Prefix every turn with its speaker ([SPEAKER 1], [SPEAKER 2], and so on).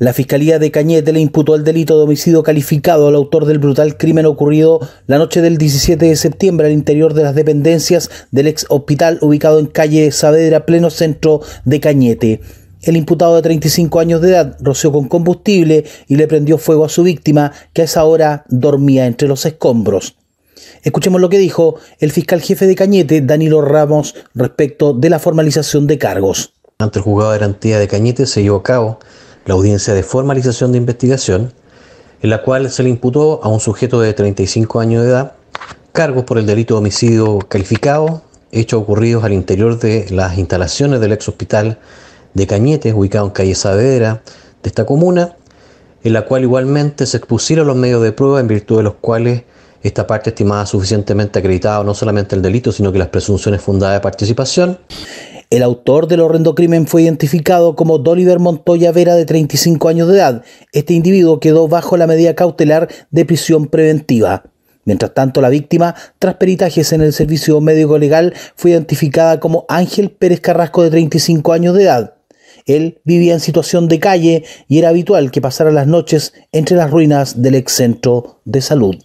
[SPEAKER 1] La Fiscalía de Cañete le imputó el delito de homicidio calificado al autor del brutal crimen ocurrido la noche del 17 de septiembre al interior de las dependencias del ex hospital ubicado en calle Saavedra, pleno centro de Cañete. El imputado de 35 años de edad roció con combustible y le prendió fuego a su víctima, que a esa hora dormía entre los escombros. Escuchemos lo que dijo el fiscal jefe de Cañete, Danilo Ramos, respecto de la formalización de cargos.
[SPEAKER 2] Ante el juzgado de garantía de Cañete se llevó a cabo la audiencia de formalización de investigación, en la cual se le imputó a un sujeto de 35 años de edad cargos por el delito de homicidio calificado, hechos ocurridos al interior de las instalaciones del ex hospital de Cañetes, ubicado en calle Saavedra de esta comuna, en la cual igualmente se expusieron los medios de prueba en virtud de los cuales esta parte estimada suficientemente acreditado no solamente el delito, sino que las presunciones
[SPEAKER 1] fundadas de participación. El autor del horrendo crimen fue identificado como Doliver Montoya Vera de 35 años de edad. Este individuo quedó bajo la medida cautelar de prisión preventiva. Mientras tanto, la víctima, tras peritajes en el servicio médico legal, fue identificada como Ángel Pérez Carrasco de 35 años de edad. Él vivía en situación de calle y era habitual que pasara las noches entre las ruinas del ex centro de salud.